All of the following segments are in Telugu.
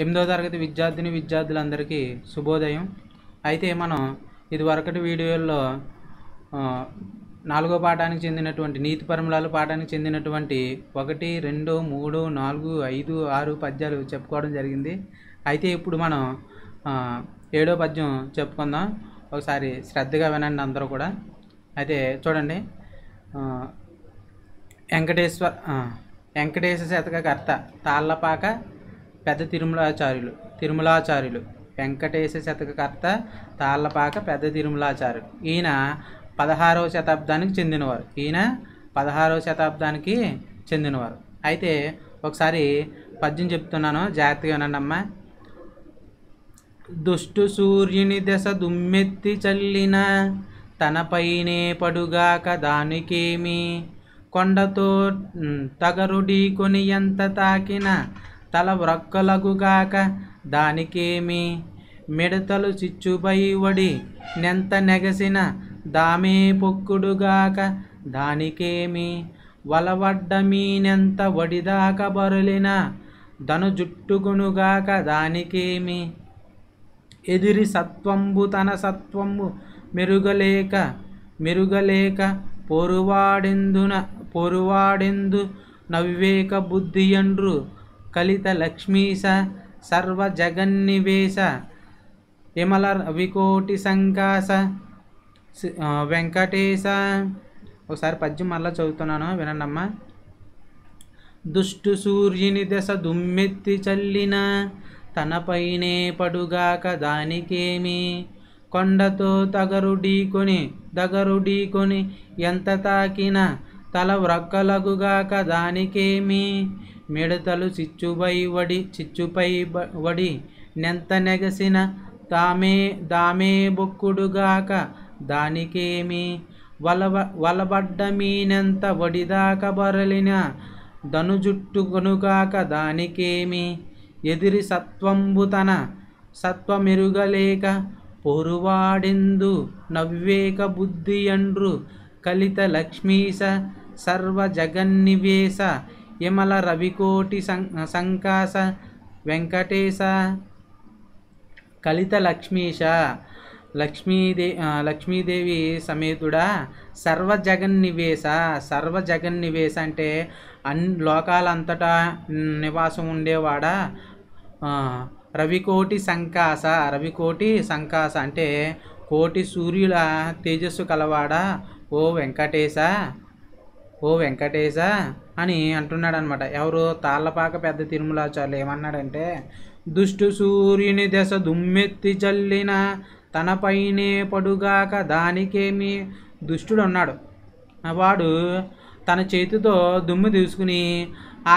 ఎనిమిదో తరగతి విద్యార్థిని విద్యార్థులందరికీ శుభోదయం అయితే మనం ఇదివరకటి వీడియోల్లో నాలుగో పాఠానికి చెందినటువంటి నీతి పరిమళాలు పాఠానికి చెందినటువంటి ఒకటి రెండు మూడు నాలుగు ఐదు ఆరు పద్యాలు చెప్పుకోవడం జరిగింది అయితే ఇప్పుడు మనం ఏడో పద్యం చెప్పుకుందాం ఒకసారి శ్రద్ధగా వినండి అందరూ కూడా అయితే చూడండి వెంకటేశ్వర వెంకటేశ్వర శతక కర్త తాళ్ళపాక పెద్ద తిరుమలాచార్యులు తిరుమలాచార్యులు వెంకటేశ శతకకర్త తాళ్ళపాక పెద్ద తిరుమలాచార్యులు ఈయన పదహారవ శతాబ్దానికి చెందినవారు ఈయన పదహారవ శతాబ్దానికి చెందినవారు అయితే ఒకసారి పద్యం చెప్తున్నాను జాగ్రత్తగా వినండి దుష్టు సూర్యుని దశ దుమ్మెత్తి చల్లిన తనపైనే పడుగాక దానికేమి కొండతో తగరుడి కొని ఎంత తాకిన తల వ్రక్కలగుగాక దానికేమి మిడతలు చిచ్చుపై వడి నెంత నెగసిన దామే పొక్కుడుగాక దానికేమి వలవడ్డ మీనెంత వడిదాక బరులిన దను జుట్టుకునుగాక దానికేమి ఎదిరి సత్వంబు తన సత్వంబు మెరుగలేక మెరుగలేక పొరువాడెందున పొరువాడెందు నవ్వేక అండ్రు కలితలక్ష్మీశ సర్వజగన్నివేశ విమల వికోటి సంకాశ వెంకటేశ ఒకసారి పద్యం మళ్ళీ చదువుతున్నాను వినండమ్మా దుష్టు సూర్యుని దశ దుమ్మెత్తి చల్లిన తనపైనే పడుగాక దానికేమి కొండతో తగరు ఢీకొని దగరు ఢీకొని ఎంత తాకినా తల వ్రక్కలగుగాక దానికేమి మిడతలు చిచ్చుపై వడి చిచ్చుపై వడి నెంత నెగసిన తామే దామే బొక్కుడుగాక దానికేమి వలవ వలబడ్డ మీనెంత వడిదాక బరలిన దను దనుజుట్టుకొనుగాక దానికేమి ఎదిరి సత్వంబు తన సత్వమెరుగలేక పొరువాడెందు నవ్వేక బుద్ధి అండ్రు కలిత లక్ష్మీస సర్వజగన్నివేశ యమల రవికోటి సంకాస వెంకటేశ కలిత లక్ష్మీశ లక్ష్మీదే లక్ష్మీదేవి సమేతుడా సర్వ జగన్నివేశ సర్వ జగన్నివేశ అంటే అన్ లోకాలంతటా నివాసం ఉండేవాడా రవికోటి సంకాస రవికోటి సంకాస అంటే కోటి సూర్యుల తేజస్సు కలవాడా ఓ వెంకటేశ ఓ వెంకటేశ అని అంటున్నాడు అనమాట ఎవరు తాళ్ళపాక పెద్ద తిరుమలాచారులు ఏమన్నాడంటే దుష్టు సూర్యుని దశ దుమ్మెత్తి చల్లిన తనపైనే పడుగాక దానికేమి దుష్టుడు ఉన్నాడు వాడు తన చేతితో దుమ్ము తీసుకుని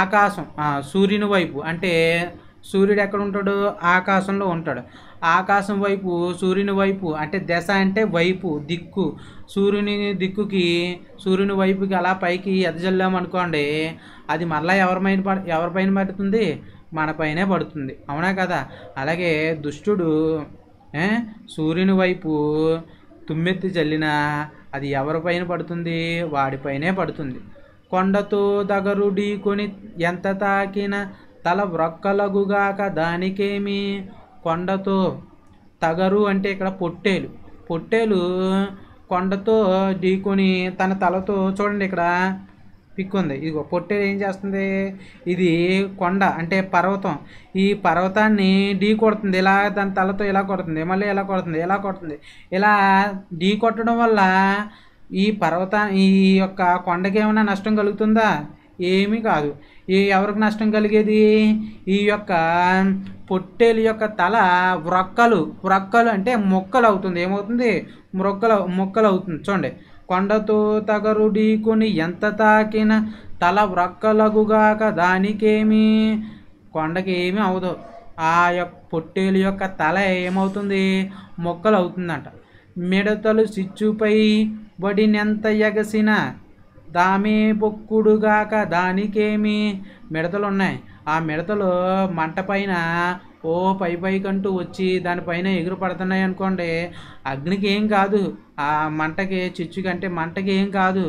ఆకాశం సూర్యుని వైపు అంటే సూర్యుడు ఎక్కడ ఉంటాడు ఆకాశంలో ఉంటాడు ఆకాశం వైపు సూర్యుని వైపు అంటే దశ అంటే వైపు దిక్కు సూర్యుని దిక్కుకి సూర్యుని వైపుకి అలా పైకి ఎదజల్లామనుకోండి అది మళ్ళీ ఎవరిపైన పడ ఎవరిపైన పడుతుంది మనపైనే పడుతుంది అవునా కదా అలాగే దుష్టుడు సూర్యుని వైపు తుమ్మెత్తి చల్లినా అది ఎవరిపైన పడుతుంది వాడిపైనే పడుతుంది కొండతో దగరు ఢీకొని ఎంత తాకిన తల వ్రొక్కలగుగాక దానికేమి కొండతో తగరు అంటే ఇక్కడ పొట్టేలు పొట్టేలు కొండతో ఢీకొని తన తలతో చూడండి ఇక్కడ పిక్కుంది ఇదిగో పొట్టేలు ఏం చేస్తుంది ఇది కొండ అంటే పర్వతం ఈ పర్వతాన్ని ఢీ కొడుతుంది ఇలా దాని తలతో ఇలా కొడుతుంది మళ్ళీ ఇలా కొడుతుంది ఇలా కొడుతుంది ఇలా ఢీ కొట్టడం వల్ల ఈ పర్వతా ఈ యొక్క కొండకి ఏమైనా నష్టం కలుగుతుందా ఏమీ కాదు ఈ ఎవరికి నష్టం కలిగేది ఈ యొక్క పొట్టేలు యొక్క తల వ్రొక్కలు వ్రొక్కలు అంటే మొక్కలు అవుతుంది ఏమవుతుంది మొక్కలు మొక్కలు అవుతుంది చూడండి కొండతో తగరు ఢీకొని ఎంత తాకిన తల వ్రొక్కలగుగాక దానికేమీ కొండకి ఏమీ అవదు ఆ యొక్క పొట్టేలు యొక్క తల ఏమవుతుంది మొక్కలు అవుతుందంట మిడతలు సిచ్చుపై వడినెంత ఎగసిన దామే బొక్కుడుగాక దానికేమి మిడతలున్నాయి ఆ మిడతలు మంట పైన ఓ పై పైకంటూ వచ్చి దానిపైన ఎగురు పడుతున్నాయి అనుకోండి అగ్నికి ఏం కాదు ఆ మంటకి చిచ్చు కంటే మంటకి ఏం కాదు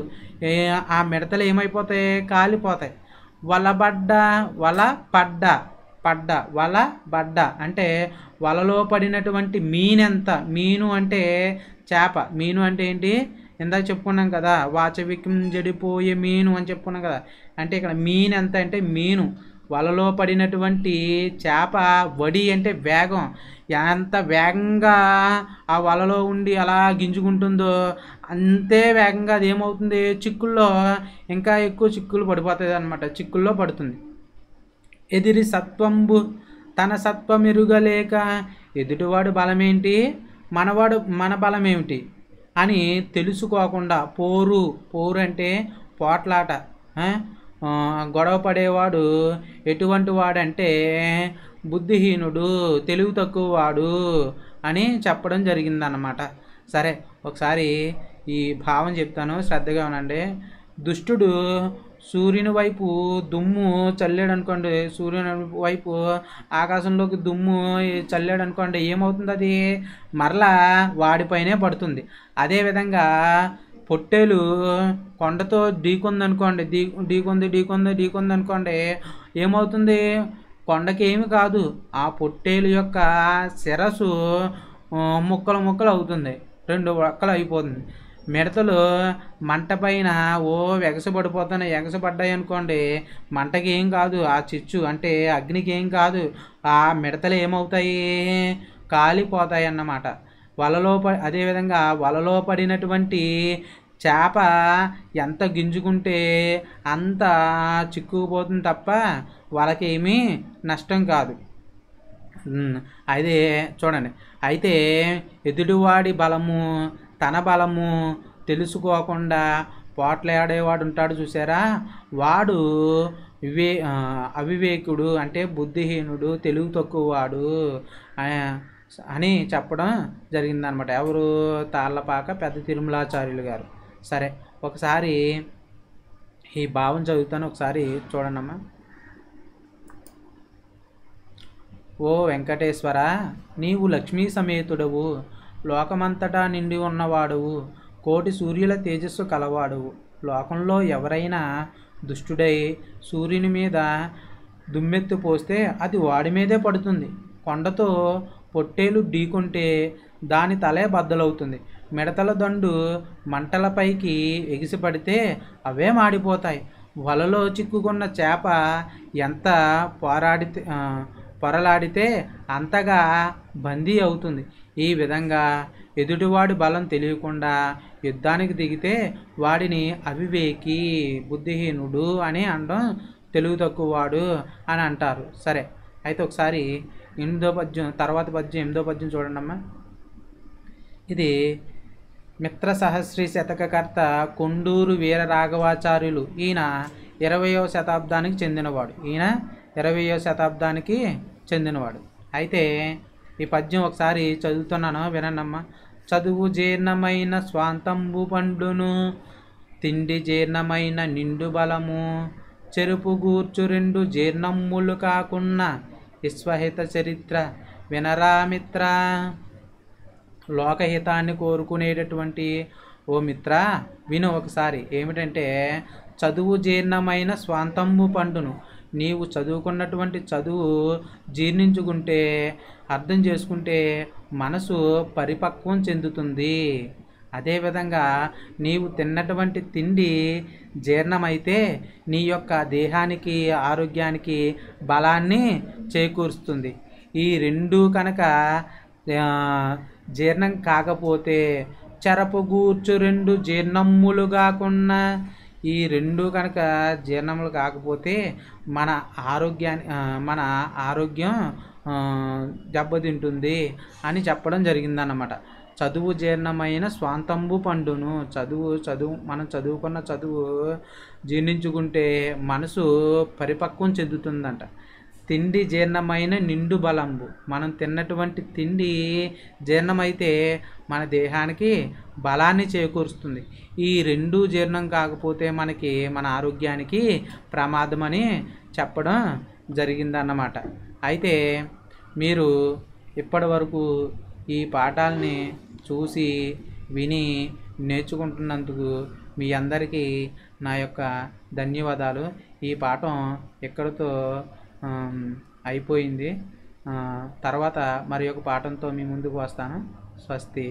ఆ మిడతలు ఏమైపోతాయి కాలిపోతాయి వలబడ్డ వల పడ్డ పడ్డ వల బడ్డ అంటే వలలో పడినటువంటి మీనెంత మీను అంటే చేప మీను అంటే ఏంటి ఇందాక చెప్పుకున్నాం కదా వాచవికం జడిపోయే మీను అని చెప్పుకున్నాం కదా అంటే ఇక్కడ మీన్ ఎంత అంటే మీను వలలో పడినటువంటి చేప వడి అంటే వేగం ఎంత వేగంగా ఆ వలలో ఉండి అలా గింజుకుంటుందో అంతే వేగంగా అది ఏమవుతుంది చిక్కుల్లో ఇంకా ఎక్కువ చిక్కులు పడిపోతుంది అనమాట చిక్కుల్లో పడుతుంది ఎదిరి సత్వంబు తన సత్వం ఎరుగలేక ఎదుటివాడు బలమేంటి మనవాడు మన బలమేమిటి అని తెలుసుకోకుండా పోరు పోరు అంటే పోట్లాట గొడవ పడేవాడు ఎటువంటి వాడంటే బుద్ధిహీనుడు తెలివి తక్కువ వాడు అని చెప్పడం జరిగిందన్నమాట సరే ఒకసారి ఈ భావం చెప్తాను శ్రద్ధగా ఉనండి దుష్టుడు సూర్యుని వైపు దుమ్ము చల్లాడు అనుకోండి సూర్యుని వైపు ఆకాశంలోకి దుమ్ము చల్లాడు అనుకోండి ఏమవుతుంది అది మరలా వాడిపైనే పడుతుంది అదేవిధంగా పొట్టేలు కొండతో అనుకోండి ఢీ ఢీకొంది ఢీకొంది ఢీకొంది అనుకోండి ఏమవుతుంది కొండకి ఏమి కాదు ఆ పొట్టేలు యొక్క శిరస్సు ముక్కలు ముక్కలు అవుతుంది రెండు ముక్కలు అయిపోతుంది మిడతలు మంట పైన ఓ ఎగసపడిపోతున్నాయి ఎగసపడ్డాయి అనుకోండి మంటకి ఏం కాదు ఆ చిచ్చు అంటే అగ్నికి ఏం కాదు ఆ మిడతలు ఏమవుతాయి కాలిపోతాయి అన్నమాట వలలో ప అదేవిధంగా వలలో పడినటువంటి చేప ఎంత గింజుకుంటే అంత చిక్కుకుపోతుంది తప్ప వాళ్ళకేమీ నష్టం కాదు అయితే చూడండి అయితే ఎదుటివాడి బలము తన బలము తెలుసుకోకుండా పోట్లాడేవాడు ఉంటాడు చూసారా వాడు వివే అవివేకుడు అంటే బుద్ధిహీనుడు తెలుగు తక్కువవాడు అని చెప్పడం జరిగిందనమాట ఎవరు తాళ్ళపాక పెద్ద తిరుమలాచార్యులు గారు సరే ఒకసారి ఈ భావం చదువుతాను ఒకసారి చూడండమ్మా ఓ వెంకటేశ్వర నీవు లక్ష్మీ సమేతుడవు లోకమంతటా నిండి ఉన్నవాడువు కోటి సూర్యుల తేజస్సు కలవాడువు లోకంలో ఎవరైనా దుష్టుడై సూర్యుని మీద దుమ్మెత్తు పోస్తే అది వాడి మీదే పడుతుంది కొండతో పొట్టేలు ఢీకుంటే దాని తలే బద్దలవుతుంది మిడతల దండు మంటలపైకి ఎగిసిపడితే అవే మాడిపోతాయి వలలో చిక్కుకున్న చేప ఎంత పోరాడితే పొరలాడితే అంతగా బందీ అవుతుంది ఈ విధంగా ఎదుటివాడు బలం తెలియకుండా యుద్ధానికి దిగితే వాడిని అవివేకి బుద్ధిహీనుడు అని అనడం తెలుగు తక్కువవాడు అని అంటారు సరే అయితే ఒకసారి ఎనిమిదో పద్యం తర్వాత పద్యం ఎనిమిదో పద్యం చూడండి అమ్మా ఇది మిత్ర సహస్రి శతకకర్త కొండూరు వీర రాఘవాచార్యులు ఈయన ఇరవయో శతాబ్దానికి చెందినవాడు ఈయన ఇరవయో శతాబ్దానికి చెందినవాడు అయితే ఈ పద్యం ఒకసారి చదువుతున్నాను వినండమ్మా చదువు జీర్ణమైన స్వాంతంబు పండును తిండి జీర్ణమైన నిండు బలము చెరుపు గూర్చు రెండు జీర్ణమ్ములు కాకుండా విశ్వహిత చరిత్ర వినరామిత్ర లోకహితాన్ని కోరుకునేటటువంటి ఓ మిత్ర విను ఒకసారి ఏమిటంటే చదువు జీర్ణమైన స్వాంతంబు పండును నీవు చదువుకున్నటువంటి చదువు జీర్ణించుకుంటే అర్థం చేసుకుంటే మనసు పరిపక్వం చెందుతుంది అదేవిధంగా నీవు తిన్నటువంటి తిండి జీర్ణమైతే నీ యొక్క దేహానికి ఆరోగ్యానికి బలాన్ని చేకూరుస్తుంది ఈ రెండు కనుక జీర్ణం కాకపోతే చెరపు గూర్చు రెండు జీర్ణమ్ములు కాకుండా ఈ రెండు కనుక జీర్ణములు కాకపోతే మన ఆరోగ్యాన్ని మన ఆరోగ్యం దెబ్బతింటుంది అని చెప్పడం జరిగిందన్నమాట చదువు జీర్ణమైన స్వాంతంబు పండును చదువు చదువు మనం చదువుకున్న చదువు జీర్ణించుకుంటే మనసు పరిపక్వం చెందుతుందంట తిండి జీర్ణమైన నిండు బలంబు మనం తిన్నటువంటి తిండి జీర్ణమైతే మన దేహానికి బలాన్ని చేకూరుస్తుంది ఈ రెండు జీర్ణం కాకపోతే మనకి మన ఆరోగ్యానికి ప్రమాదం అని చెప్పడం జరిగిందన్నమాట అయితే మీరు ఇప్పటి వరకు ఈ పాఠాలని చూసి విని నేర్చుకుంటున్నందుకు మీ అందరికీ నా యొక్క ధన్యవాదాలు ఈ పాఠం ఇక్కడితో అయిపోయింది తర్వాత మరి పాఠంతో మీ ముందుకు వస్తాను స్వస్తి